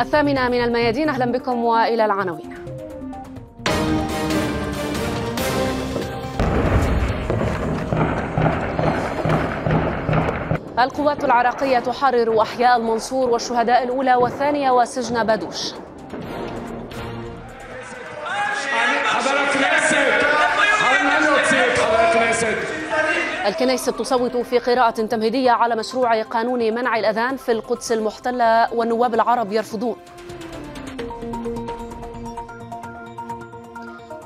الثامنة من الميادين أهلا بكم وإلى العناوين القوات العراقية تحرر أحياء المنصور والشهداء الأولى والثانية وسجن بادوش الكنيسة تصوت في قراءة تمهيدية على مشروع قانون منع الأذان في القدس المحتلة والنواب العرب يرفضون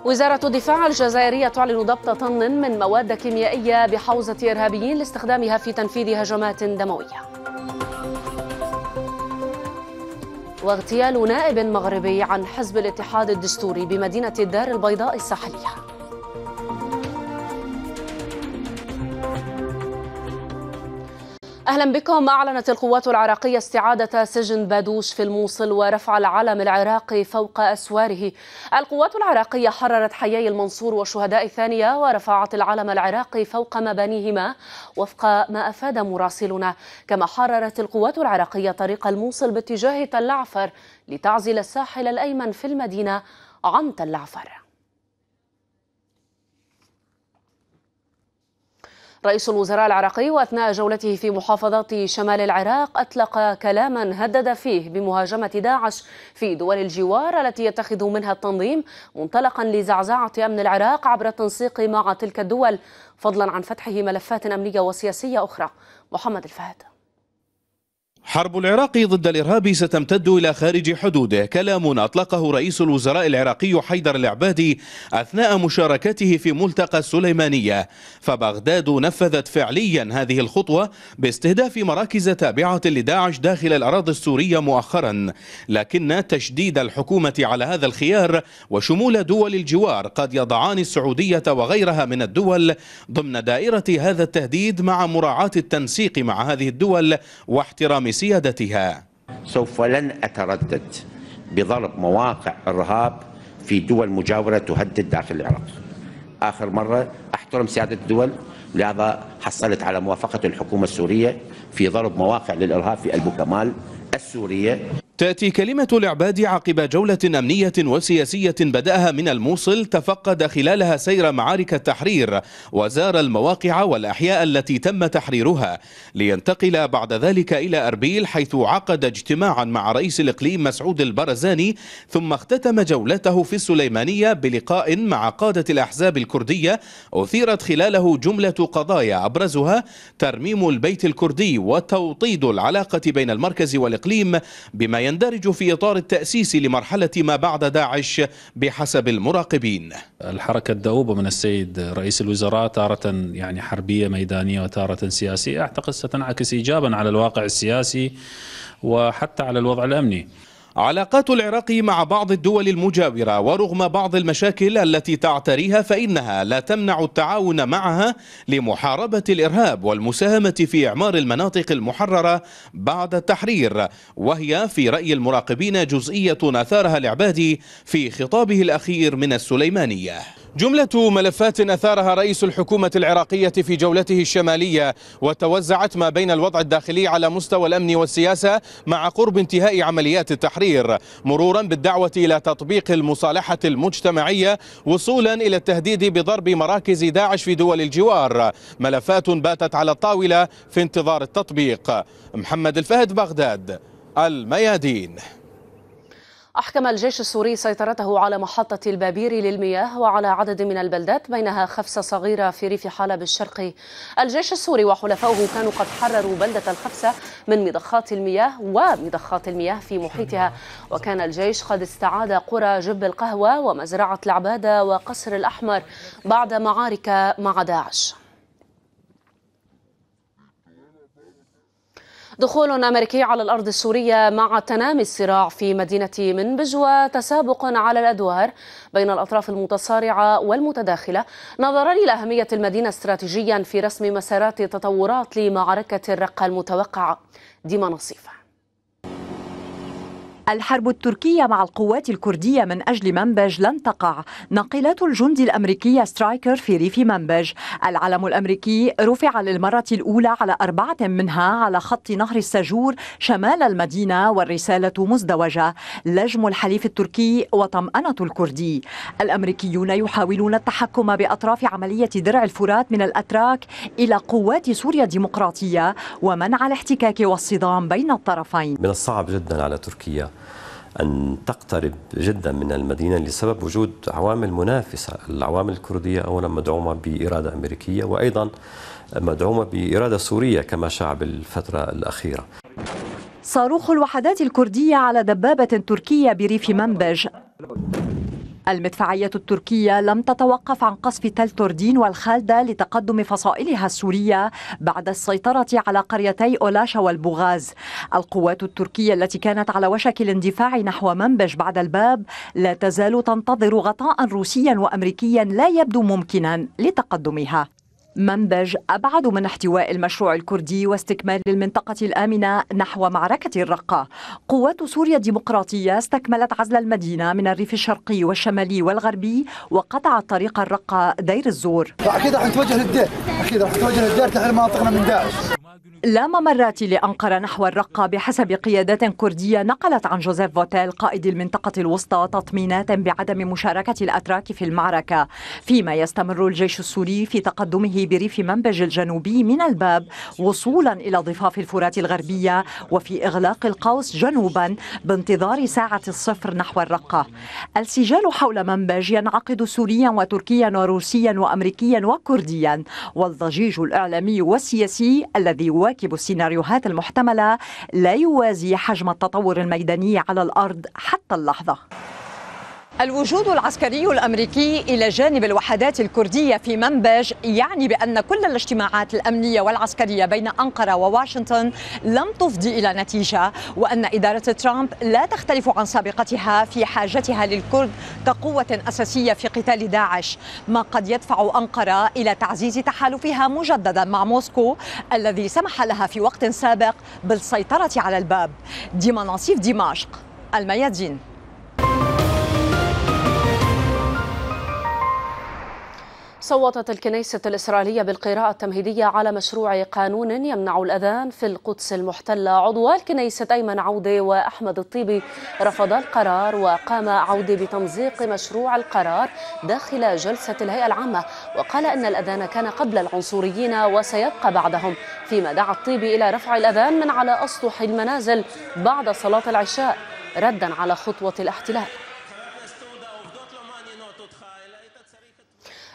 وزارة الدفاع الجزائرية تعلن ضبط طن من مواد كيميائية بحوزة إرهابيين لاستخدامها في تنفيذ هجمات دموية واغتيال نائب مغربي عن حزب الاتحاد الدستوري بمدينة الدار البيضاء الساحلية أهلا بكم أعلنت القوات العراقية استعادة سجن بادوش في الموصل ورفع العلم العراقي فوق أسواره القوات العراقية حررت حيي المنصور وشهداء الثانية ورفعت العلم العراقي فوق مبانيهما وفق ما أفاد مراسلنا كما حررت القوات العراقية طريق الموصل باتجاه تل عفر لتعزل الساحل الأيمن في المدينة عن تل عفر رئيس الوزراء العراقي واثناء جولته في محافظة شمال العراق اطلق كلاما هدد فيه بمهاجمة داعش في دول الجوار التي يتخذ منها التنظيم منطلقا لزعزعة امن العراق عبر التنسيق مع تلك الدول فضلا عن فتحه ملفات امنية وسياسية اخرى محمد الفهد حرب العراق ضد الإرهاب ستمتد إلى خارج حدوده كلام أطلقه رئيس الوزراء العراقي حيدر العبادي أثناء مشاركته في ملتقى السليمانية فبغداد نفذت فعليا هذه الخطوة باستهداف مراكز تابعة لداعش داخل الأراضي السورية مؤخرا لكن تشديد الحكومة على هذا الخيار وشمول دول الجوار قد يضعان السعودية وغيرها من الدول ضمن دائرة هذا التهديد مع مراعاة التنسيق مع هذه الدول واحترام سيادتها سوف لن أتردد بضرب مواقع إرهاب في دول مجاورة تهدد داخل العراق آخر مرة أحترم سيادة الدول لهذا حصلت على موافقة الحكومة السورية في ضرب مواقع للإرهاب في البوكمال السورية تأتي كلمة العباد عقب جولة أمنية وسياسية بدأها من الموصل تفقد خلالها سير معارك التحرير وزار المواقع والأحياء التي تم تحريرها لينتقل بعد ذلك إلى أربيل حيث عقد اجتماعا مع رئيس الإقليم مسعود البرزاني ثم اختتم جولته في السليمانية بلقاء مع قادة الأحزاب الكردية أثيرت خلاله جملة قضايا أبرزها ترميم البيت الكردي وتوطيد العلاقة بين المركز والإقليم بما يندرج في إطار التأسيس لمرحلة ما بعد داعش بحسب المراقبين الحركة الدؤوبة من السيد رئيس الوزراء تارة يعني حربية ميدانية وتارة سياسية أعتقد ستنعكس إيجابا على الواقع السياسي وحتى على الوضع الأمني علاقات العراق مع بعض الدول المجاورة ورغم بعض المشاكل التي تعتريها فإنها لا تمنع التعاون معها لمحاربة الإرهاب والمساهمة في إعمار المناطق المحررة بعد التحرير وهي في رأي المراقبين جزئية أثارها العبادي في خطابه الأخير من السليمانية جملة ملفات أثارها رئيس الحكومة العراقية في جولته الشمالية وتوزعت ما بين الوضع الداخلي على مستوى الأمن والسياسة مع قرب انتهاء عمليات التحرير مرورا بالدعوة إلى تطبيق المصالحة المجتمعية وصولا إلى التهديد بضرب مراكز داعش في دول الجوار ملفات باتت على الطاولة في انتظار التطبيق محمد الفهد بغداد الميادين أحكم الجيش السوري سيطرته على محطة البابير للمياه وعلى عدد من البلدات بينها خفسة صغيرة في ريف حلب الشرقي الجيش السوري وحلفاؤه كانوا قد حرروا بلدة الخفسة من مضخات المياه ومضخات المياه في محيطها وكان الجيش قد استعاد قرى جب القهوة ومزرعة العبادة وقصر الأحمر بعد معارك مع داعش دخول أمريكي على الأرض السورية مع تنامي الصراع في مدينة منبج وتسابق على الأدوار بين الأطراف المتصارعة والمتداخلة نظرا إلى أهمية المدينة استراتيجيا في رسم مسارات تطورات لمعركة الرقة المتوقعة ديما نصيفه الحرب التركية مع القوات الكردية من أجل منبج لن تقع ناقلات الجند الأمريكية سترايكر في ريف منبج العلم الأمريكي رفع للمرة الأولى على أربعة منها على خط نهر الساجور شمال المدينة والرسالة مزدوجة لجم الحليف التركي وطمأنة الكردي الأمريكيون يحاولون التحكم بأطراف عملية درع الفرات من الأتراك إلى قوات سوريا الديمقراطية ومنع الاحتكاك والصدام بين الطرفين من الصعب جدا على تركيا أن تقترب جدا من المدينة لسبب وجود عوامل منافسة العوامل الكردية أولا مدعومة بإرادة أمريكية وأيضا مدعومة بإرادة سورية كما شاع بالفترة الأخيرة صاروخ الوحدات الكردية على دبابة تركية بريف منبج المدفعية التركية لم تتوقف عن قصف تل توردين والخالدة لتقدم فصائلها السورية بعد السيطرة على قريتي أولاشا والبوغاز القوات التركية التي كانت على وشك الاندفاع نحو منبج بعد الباب لا تزال تنتظر غطاء روسيا وأمريكيا لا يبدو ممكنا لتقدمها منبج أبعد من احتواء المشروع الكردي واستكمال المنطقة الآمنة نحو معركة الرقة قوات سوريا الديمقراطية استكملت عزل المدينة من الريف الشرقي والشمالي والغربي وقطعت طريق الرقة دير الزور أكيد رح نتوجه للدير أكيد رح نتوجه للدير تحرير مناطقنا من داعش لا ممرات لأنقرة نحو الرقة بحسب قيادات كردية نقلت عن جوزيف فوتيل قائد المنطقة الوسطى تطمينات بعدم مشاركة الأتراك في المعركة فيما يستمر الجيش السوري في تقدمه بريف منبج الجنوبي من الباب وصولا إلى ضفاف الفرات الغربية وفي إغلاق القوس جنوبا بانتظار ساعة الصفر نحو الرقة السجال حول منبج ينعقد سوريا وتركيا وروسيا وأمريكيا وكرديا والضجيج الإعلامي والسياسي الذي يواكب السيناريوهات المحتملة لا يوازي حجم التطور الميداني على الأرض حتى اللحظة الوجود العسكري الامريكي الى جانب الوحدات الكرديه في منبج يعني بان كل الاجتماعات الامنيه والعسكريه بين انقره وواشنطن لم تفضي الى نتيجه وان اداره ترامب لا تختلف عن سابقتها في حاجتها للكرد كقوه اساسيه في قتال داعش ما قد يدفع انقره الى تعزيز تحالفها مجددا مع موسكو الذي سمح لها في وقت سابق بالسيطره على الباب ديما نصيف دمشق الميادين صوتت الكنيسة الإسرائيلية بالقراءة التمهيدية على مشروع قانون يمنع الأذان في القدس المحتلة عضوا الكنيسة أيمن عودة وأحمد الطيبي رفضا القرار وقام عودة بتمزيق مشروع القرار داخل جلسة الهيئة العامة وقال أن الأذان كان قبل العنصريين وسيبقى بعدهم فيما دعا الطيبي إلى رفع الأذان من على أسطح المنازل بعد صلاة العشاء ردا على خطوة الاحتلال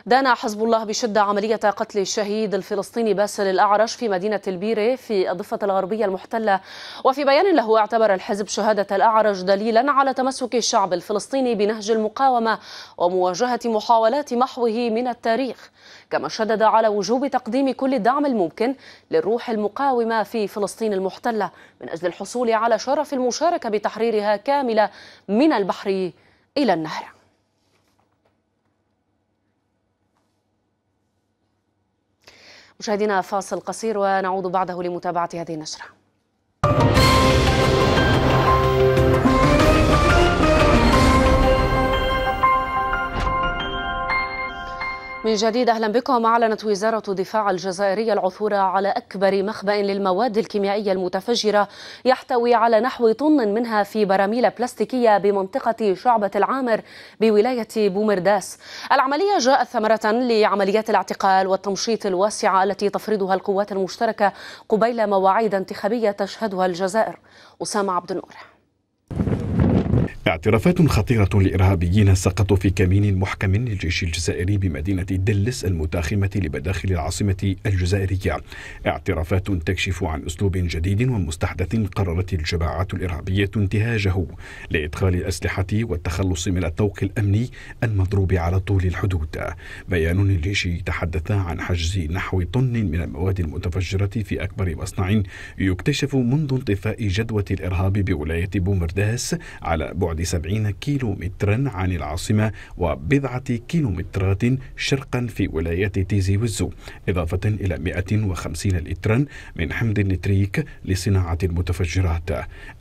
دان حزب الله بشدة عملية قتل الشهيد الفلسطيني باسل الأعرش في مدينة البيرة في الضفة الغربية المحتلة وفي بيان له اعتبر الحزب شهادة الأعرج دليلا على تمسك الشعب الفلسطيني بنهج المقاومة ومواجهة محاولات محوه من التاريخ كما شدد على وجوب تقديم كل الدعم الممكن للروح المقاومة في فلسطين المحتلة من أجل الحصول على شرف المشاركة بتحريرها كاملة من البحر إلى النهر مشاهدينا فاصل قصير ونعود بعده لمتابعة هذه النشرة من جديد أهلا بكم أعلنت وزارة الدفاع الجزائرية العثور على أكبر مخبأ للمواد الكيميائية المتفجرة يحتوي على نحو طن منها في براميل بلاستيكية بمنطقة شعبة العامر بولاية بومرداس العملية جاءت ثمرة لعمليات الاعتقال والتمشيط الواسعة التي تفرضها القوات المشتركة قبيل مواعيد انتخابية تشهدها الجزائر أسامة عبد النور اعترافات خطيرة لإرهابيين سقطوا في كمين محكم للجيش الجزائري بمدينة دلس المتاخمة لمداخل العاصمة الجزائرية اعترافات تكشف عن أسلوب جديد ومستحدث قررت الجماعات الإرهابية انتهاجه لإدخال الأسلحة والتخلص من الطوق الأمني المضروب على طول الحدود بيان الجيش تحدث عن حجز نحو طن من المواد المتفجرة في أكبر مصنع يكتشف منذ انطفاء جدوى الإرهاب بولاية بومرداس على بعد بعد 70 كيلو مترا عن العاصمة وبضعة كيلومترات شرقا في ولاية تيزي وزو إضافة إلى 150 لترا من حمض النتريك لصناعة المتفجرات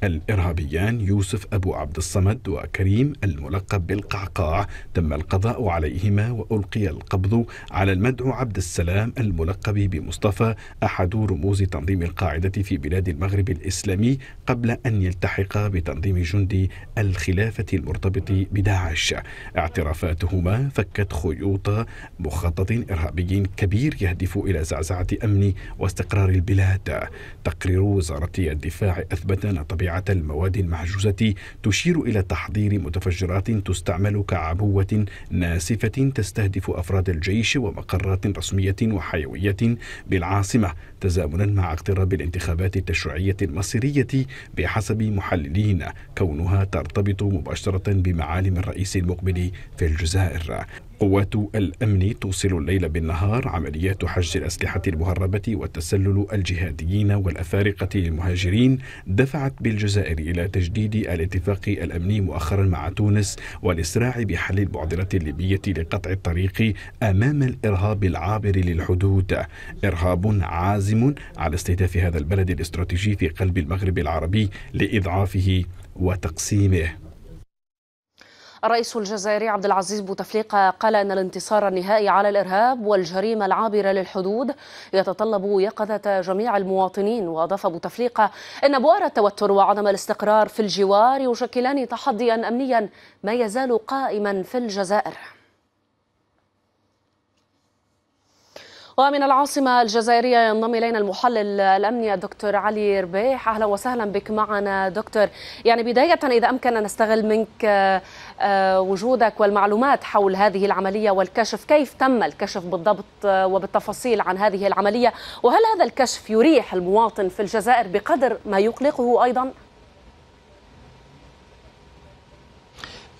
الإرهابيان يوسف أبو عبد الصمد وكريم الملقب بالقعقاع تم القضاء عليهما وألقي القبض على المدعو عبد السلام الملقب بمصطفى أحد رموز تنظيم القاعدة في بلاد المغرب الإسلامي قبل أن يلتحق بتنظيم جندي الخ الخلافة المرتبط بداعش اعترافاتهما فكت خيوط مخطط إرهابي كبير يهدف إلى زعزعة أمن واستقرار البلاد تقرير وزارة الدفاع أثبت أن طبيعة المواد المحجوزة تشير إلى تحضير متفجرات تستعمل كعبوة ناسفة تستهدف أفراد الجيش ومقرات رسمية وحيوية بالعاصمة تزامنا مع اقتراب الانتخابات التشريعية المصرية بحسب محللين كونها ترتبط ترتبط مباشرة بمعالم الرئيس المقبل في الجزائر قوات الأمن توصل الليل بالنهار عمليات حجز الأسلحة المهربة وتسلل الجهاديين والأفارقة للمهاجرين دفعت بالجزائر إلى تجديد الاتفاق الأمني مؤخرا مع تونس والإسراع بحل المعضلة الليبية لقطع الطريق أمام الإرهاب العابر للحدود إرهاب عازم على استهداف هذا البلد الاستراتيجي في قلب المغرب العربي لإضعافه وتقسيمه الرئيس الجزائري عبد العزيز بوتفليقه قال ان الانتصار النهائي على الارهاب والجريمه العابره للحدود يتطلب يقظه جميع المواطنين واضاف بوتفليقه ان بؤر التوتر وعدم الاستقرار في الجوار يشكلان تحديا امنيا ما يزال قائما في الجزائر ومن العاصمة الجزائرية ينضم إلينا المحلل الأمني الدكتور علي ربيح أهلا وسهلا بك معنا دكتور يعني بداية إذا أمكن أن نستغل منك آه، آه، وجودك والمعلومات حول هذه العملية والكشف كيف تم الكشف بالضبط آه، وبالتفاصيل عن هذه العملية وهل هذا الكشف يريح المواطن في الجزائر بقدر ما يقلقه أيضا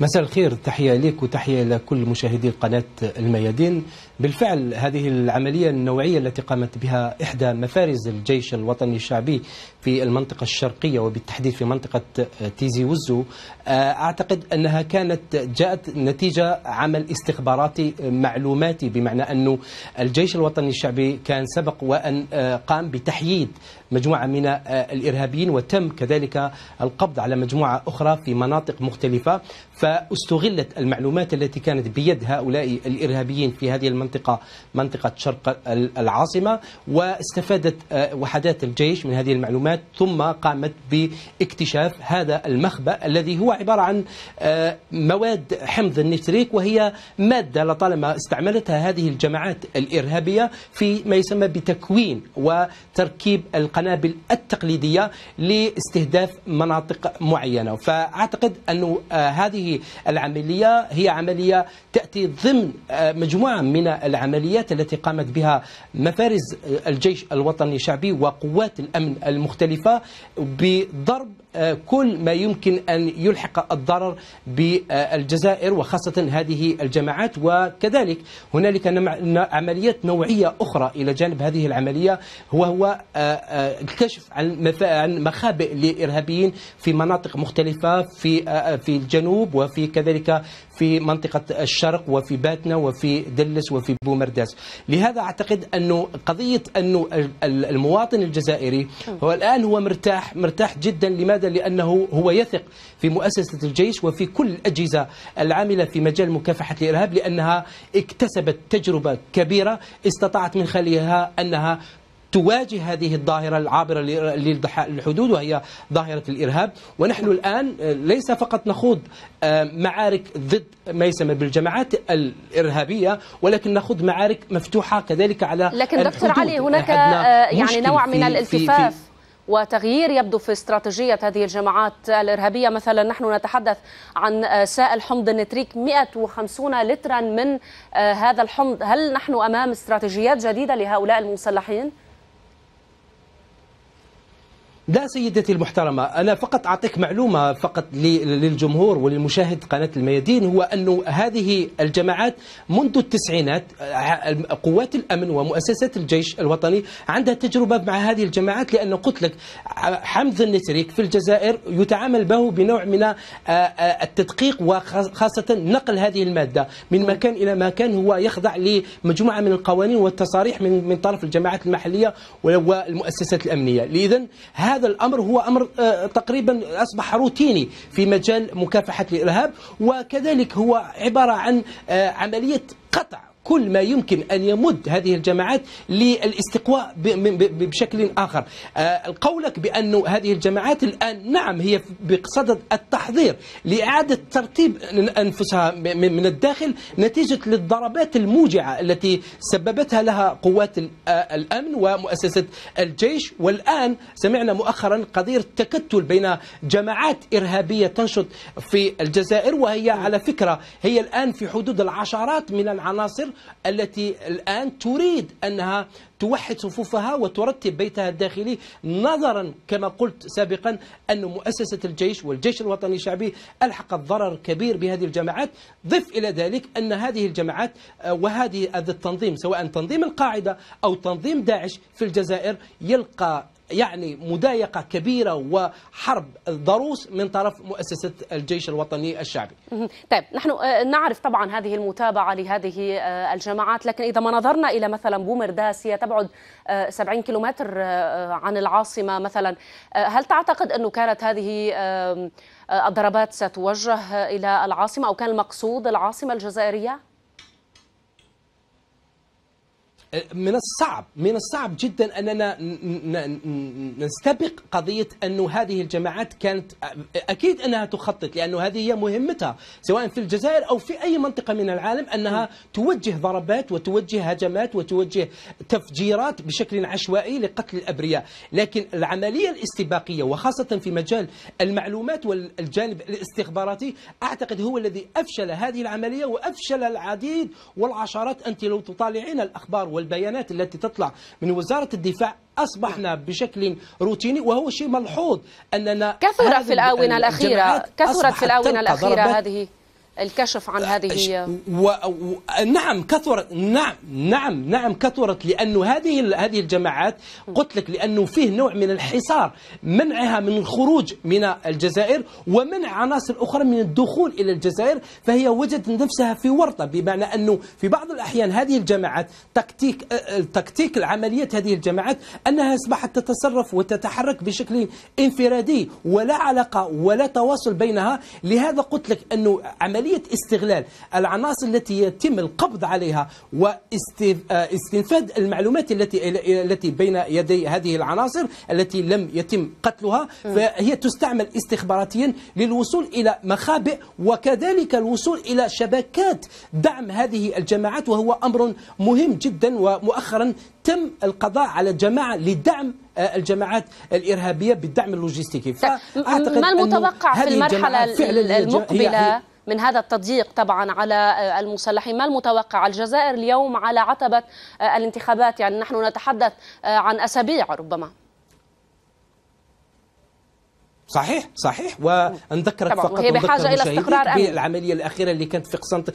مساء الخير تحية لك وتحية لكل مشاهدي قناة الميادين بالفعل هذه العملية النوعية التي قامت بها إحدى مفارز الجيش الوطني الشعبي في المنطقة الشرقية وبالتحديد في منطقة آه، تيزي وزو آه، أعتقد أنها كانت جاءت نتيجة عمل استخباراتي معلوماتي بمعنى أنه الجيش الوطني الشعبي كان سبق وأن آه، قام بتحييد مجموعة من الإرهابيين وتم كذلك القبض على مجموعة أخرى في مناطق مختلفة فاستغلت المعلومات التي كانت بيد هؤلاء الإرهابيين في هذه المنطقة منطقة منطقة شرق العاصمة واستفادت آه، وحدات الجيش من هذه المعلومات ثم قامت باكتشاف هذا المخبأ الذي هو عبارة عن آه، مواد حمض النتريك وهي مادة لطالما استعملتها هذه الجماعات الإرهابية في ما يسمى بتكوين وتركيب القنابل التقليدية لاستهداف مناطق معينة فأعتقد أن آه، هذه العملية هي عملية تأتي ضمن مجموعة من العمليات التي قامت بها مفارز الجيش الوطني الشعبي وقوات الأمن المختلفة بضرب آه، كل ما يمكن أن يلحق الضرر بالجزائر وخاصة هذه الجماعات وكذلك هنالك عمليات نوعية أخرى إلى جانب هذه العملية وهو الكشف آه، آه، عن مخابئ لإرهابيين في مناطق مختلفة في في الجنوب وفي كذلك في منطقة الشرق وفي باتنا وفي دلس وفي في بومرداس لهذا أعتقد أنه قضية أنه المواطن الجزائري هو الآن هو مرتاح مرتاح جدا لماذا لأنه هو يثق في مؤسسة الجيش وفي كل الأجهزة العاملة في مجال مكافحة الإرهاب لأنها اكتسبت تجربة كبيرة استطاعت من خلالها أنها تواجه هذه الظاهرة العابرة للحدود وهي ظاهرة الإرهاب ونحن الآن آه، ليس فقط نخوض آه، معارك ضد ما يسمى بالجماعات الإرهابية ولكن نخوض معارك مفتوحة كذلك على لكن دكتور علي هناك آه، يعني نوع من الالتفاف في في وتغيير يبدو في استراتيجية هذه الجماعات الإرهابية مثلا نحن نتحدث عن سائل حمض النتريك 150 لترا من هذا الحمض هل نحن أمام استراتيجيات جديدة لهؤلاء المسلحين؟ لا سيدتي المحترمة أنا فقط أعطيك معلومة فقط للجمهور وللمشاهد قناة الميادين هو أن هذه الجماعات منذ التسعينات آه، قوات الأمن ومؤسسات الجيش الوطني عندها تجربة مع هذه الجماعات لأن قلت لك آه، حمد النتريك في الجزائر يتعامل به بنوع من آه، التدقيق وخاصة نقل هذه المادة من مكان إلى مكان هو يخضع لمجموعة من القوانين والتصاريح من طرف الجماعات المحلية والمؤسسات الأمنية لذا هذا الأمر هو أمر آه، تقريبا أصبح روتيني في مجال مكافحة الإرهاب وكذلك هو عبارة عن آه، عملية قطع كل ما يمكن أن يمد هذه الجماعات للاستقواء بشكل آخر آه، قولك بأن هذه الجماعات الآن نعم هي بصدد التحضير لإعادة ترتيب أنفسها من الداخل نتيجة للضربات الموجعة التي سببتها لها قوات آه، الأمن ومؤسسة الجيش والآن سمعنا مؤخرا قضية التكتل بين جماعات إرهابية تنشط في الجزائر وهي على فكرة هي الآن في حدود العشرات من العناصر التي الآن تريد أنها توحد صفوفها وترتب بيتها الداخلي نظرا كما قلت سابقا أن مؤسسة الجيش والجيش الوطني الشعبي ألحقت ضرر كبير بهذه الجماعات ضف إلى ذلك أن هذه الجماعات آه، وهذه التنظيم سواء تنظيم القاعدة أو تنظيم داعش في الجزائر يلقى يعني مضايقة كبيرة وحرب ضروس من طرف مؤسسة الجيش الوطني الشعبي طيب نحن آه، نعرف طبعا هذه المتابعة لهذه آه، الجماعات لكن إذا ما نظرنا إلى مثلا بومرداس هي تبعد 70 آه، كيلومتر عن العاصمة مثلا هل تعتقد أنه كانت هذه الضربات ستوجه إلى العاصمة أو كان المقصود العاصمة الجزائرية؟ من الصعب من الصعب جدا أننا نستبق قضية أن هذه الجماعات كانت أكيد أنها تخطط لانه هذه هي مهمتها سواء في الجزائر أو في أي منطقة من العالم أنها توجه ضربات وتوجه هجمات وتوجه تفجيرات بشكل عشوائي لقتل الأبرياء لكن العملية الاستباقية وخاصة في مجال المعلومات والجانب الاستخباراتي أعتقد هو الذي أفشل هذه العملية وأفشل العديد والعشرات أنت لو تطالعين الأخبار والبيانات التي تطلع من وزارة الدفاع أصبحنا بشكل روتيني وهو شيء ملحوظ أننا كثرت في الآونة الأخيرة كثرت في الآونة الأخيرة هذه الكشف عن هذه و... و... نعم كثرت نعم نعم نعم كثرت لانه هذه هذه الجماعات قلت لك لانه فيه نوع من الحصار منعها من الخروج من الجزائر ومنع عناصر اخرى من الدخول الى الجزائر فهي وجدت نفسها في ورطه بمعنى انه في بعض الاحيان هذه الجماعات تكتيك تكتيك العمليات هذه الجماعات انها اصبحت تتصرف وتتحرك بشكل انفرادي ولا علاقه ولا تواصل بينها لهذا قلت لك انه عمليه عملية استغلال العناصر التي يتم القبض عليها واستنفاد آه، المعلومات التي التي بين يدي هذه العناصر التي لم يتم قتلها فهي تستعمل استخباراتيا للوصول إلى مخابئ وكذلك الوصول إلى شبكات دعم هذه الجماعات وهو أمر مهم جدا ومؤخرا تم القضاء على جماعة لدعم آه، الجماعات الإرهابية بالدعم اللوجستيكي فأعتقد ما المتوقع في المرحلة المقبلة من هذا التضييق طبعا على آه، المسلحين ما المتوقع الجزائر اليوم على عتبة آه، الانتخابات يعني نحن نتحدث آه، عن أسابيع ربما صحيح صحيح وان فقط هي بحاجه الى استقرار العمليه الاخيره اللي كانت في قسنطه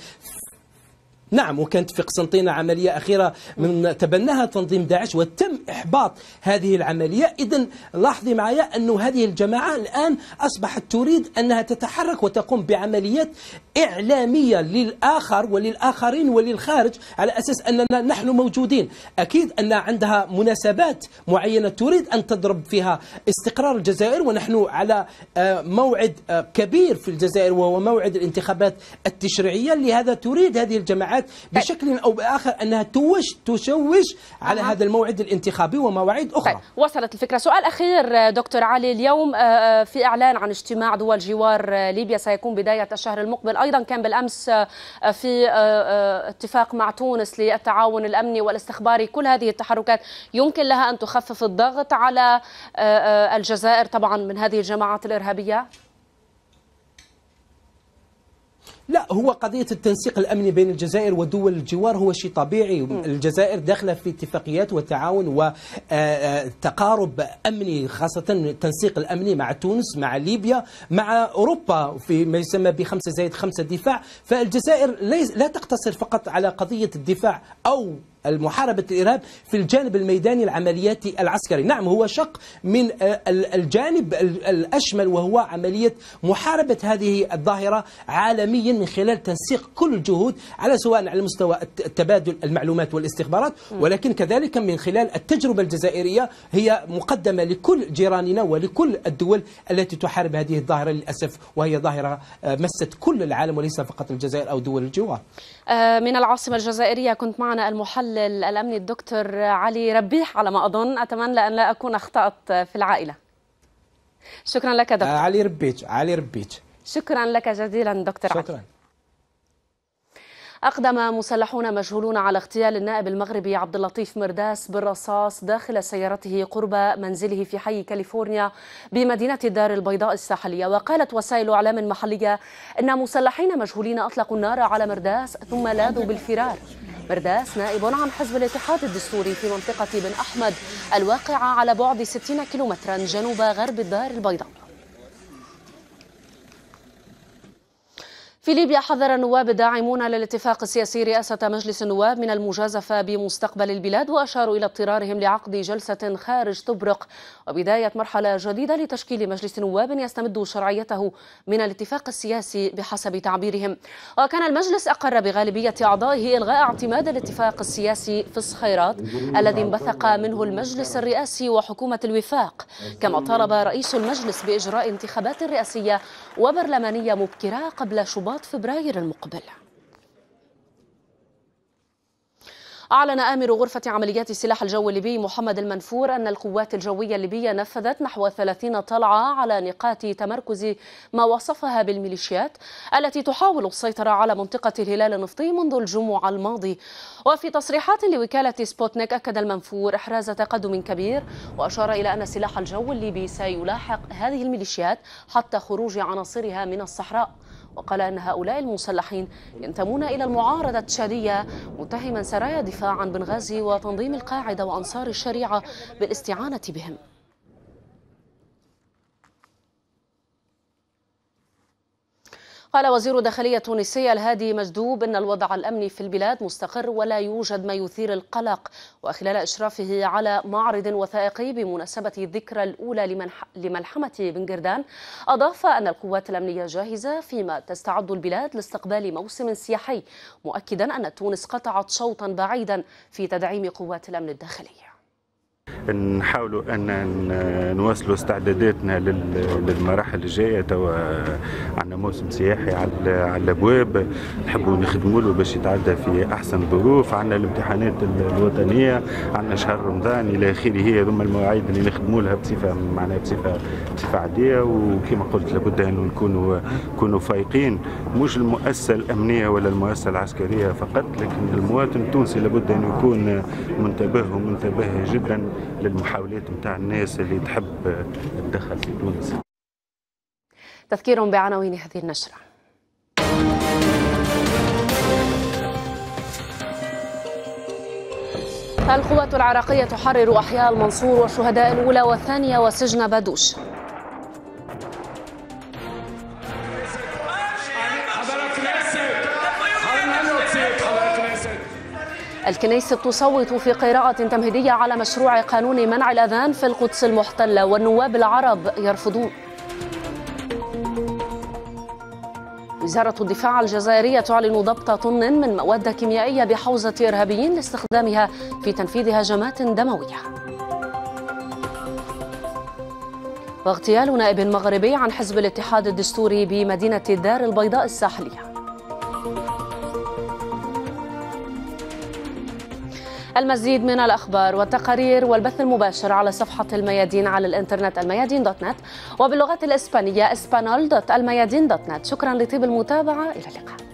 نعم وكانت في قسنطينة عملية أخيرة من تبناها تنظيم داعش وتم إحباط هذه العملية إذا لاحظي معي أن هذه الجماعة الآن أصبحت تريد أنها تتحرك وتقوم بعمليات إعلامية للآخر وللآخرين وللخارج على أساس أننا نحن موجودين أكيد أن عندها مناسبات معينة تريد أن تضرب فيها استقرار الجزائر ونحن على آه، موعد آه، كبير في الجزائر وهو موعد الانتخابات التشريعية لهذا تريد هذه الجماعات الجامعات بشكل أو بآخر أنها توش تشوش على هذا الموعد الانتخابي ومواعيد طيب، أخرى طيب. وصلت الفكرة سؤال أخير دكتور علي اليوم آه، آه، في إعلان عن اجتماع دول جوار آه، ليبيا سيكون بداية الشهر المقبل أيضا كان بالأمس في اتفاق مع تونس للتعاون الأمني والاستخباري كل هذه التحركات يمكن لها أن تخفف الضغط على الجزائر طبعا من هذه الجماعات الإرهابية لا هو قضية التنسيق الأمني بين الجزائر ودول الجوار هو شيء طبيعي الجزائر داخلة في اتفاقيات وتعاون وتقارب آه، آه، أمني خاصة التنسيق الأمني مع تونس مع ليبيا مع أوروبا في ما يسمى بخمسة زائد خمسة دفاع فالجزائر لا تقتصر فقط على قضية الدفاع أو المحاربة الإرهاب في الجانب الميداني العملياتي العسكري نعم هو شق من آه، الجانب الأشمل وهو عملية محاربة هذه الظاهرة عالميا من خلال تنسيق كل الجهود على سواء على مستوى التبادل المعلومات والاستخبارات ولكن كذلك من خلال التجربة الجزائرية هي مقدمة لكل جيراننا ولكل الدول التي تحارب هذه الظاهرة للأسف وهي ظاهرة آه، مست كل العالم وليس فقط الجزائر أو دول الجوار آه، من العاصمة الجزائرية كنت معنا المحلل الامني الدكتور علي ربيح على ما اظن اتمنى ان لا اكون اخطات في العائله شكرا لك دكتور آه، علي ربيح علي ربيح شكرا لك جزيلا دكتور شكرا علي. أقدم مسلحون مجهولون على اغتيال النائب المغربي عبد اللطيف مرداس بالرصاص داخل سيارته قرب منزله في حي كاليفورنيا بمدينة الدار البيضاء الساحلية وقالت وسائل أعلام محلية أن مسلحين مجهولين أطلقوا النار على مرداس ثم لاذوا بالفرار برداس نائب عن نعم حزب الاتحاد الدستوري في منطقة بن أحمد الواقعة على بعد 60 كيلومترا جنوب غرب الدار البيضاء في ليبيا حذر النواب الداعمون للاتفاق السياسي رئاسة مجلس النواب من المجازفة بمستقبل البلاد وأشاروا إلى اضطرارهم لعقد جلسة خارج طبرق وبداية مرحلة جديدة لتشكيل مجلس نواب يستمد شرعيته من الاتفاق السياسي بحسب تعبيرهم وكان المجلس أقر بغالبية أعضائه إلغاء اعتماد الاتفاق السياسي في الصخيرات الذي انبثق منه المجلس الرئاسي وحكومة الوفاق كما طالب رئيس المجلس بإجراء انتخابات رئاسية وبرلمانية مبكرة قبل شباط توقيعات فبراير المقبل أعلن آمر غرفة عمليات السلاح الجوي الليبي محمد المنفور أن القوات الجوية الليبية نفذت نحو 30 طلعة على نقاط تمركز ما وصفها بالميليشيات التي تحاول السيطرة على منطقة الهلال النفطي منذ الجمعة الماضي وفي تصريحات لوكالة سبوتنيك أكد المنفور إحراز تقدم كبير وأشار إلى أن سلاح الجو الليبي سيلاحق هذه الميليشيات حتى خروج عناصرها من الصحراء وقال أن هؤلاء المسلحين ينتمون إلى المعارضة التشادية متهما سرايا دفاع عن بنغازي وتنظيم القاعدة وأنصار الشريعة بالاستعانة بهم قال وزير داخلية تونسي الهادي مجدوب إن الوضع الأمني في البلاد مستقر ولا يوجد ما يثير القلق وخلال إشرافه على معرض وثائقي بمناسبة الذكرى الأولى لملحمة بن جردان أضاف أن القوات الأمنية جاهزة فيما تستعد البلاد لاستقبال موسم سياحي مؤكدا أن تونس قطعت شوطا بعيدا في تدعيم قوات الأمن الداخلية نحاولوا ان نواصلوا استعداداتنا للمراحل الجايه توا عندنا موسم سياحي على الابواب نحبوا نخدموا له باش يتعدى في احسن ظروف عندنا الامتحانات الوطنيه عندنا شهر رمضان الى اخره هي ثم المواعيد اللي نخدموا لها بصفه معناها بصفه بصفه عاديه وكما قلت لابد ان نكونوا نكونوا فايقين مش المؤسسه الامنيه ولا المؤسسه العسكريه فقط لكن المواطن التونسي لابد ان يكون منتبه ومنتبه جدا للمحاولات نتاع الناس اللي تحب تدخل في تونس تذكير بعناوين هذه النشره القوات العراقية تحرر أحياء المنصور وشهداء الأولى والثانية وسجن بادوش الكنيسة تصوت في قراءة تمهيدية على مشروع قانون منع الأذان في القدس المحتلة والنواب العرب يرفضون وزارة الدفاع الجزائرية تعلن ضبط طن من مواد كيميائية بحوزة إرهابيين لاستخدامها في تنفيذ هجمات دموية واغتيال نائب مغربي عن حزب الاتحاد الدستوري بمدينة الدار البيضاء الساحلية المزيد من الأخبار والتقارير والبث المباشر على صفحة الميادين على الإنترنت الميادين دوت نت وباللغة الإسبانية اسبانول دوت الميادين دوت نت شكرا لطيب المتابعة إلى اللقاء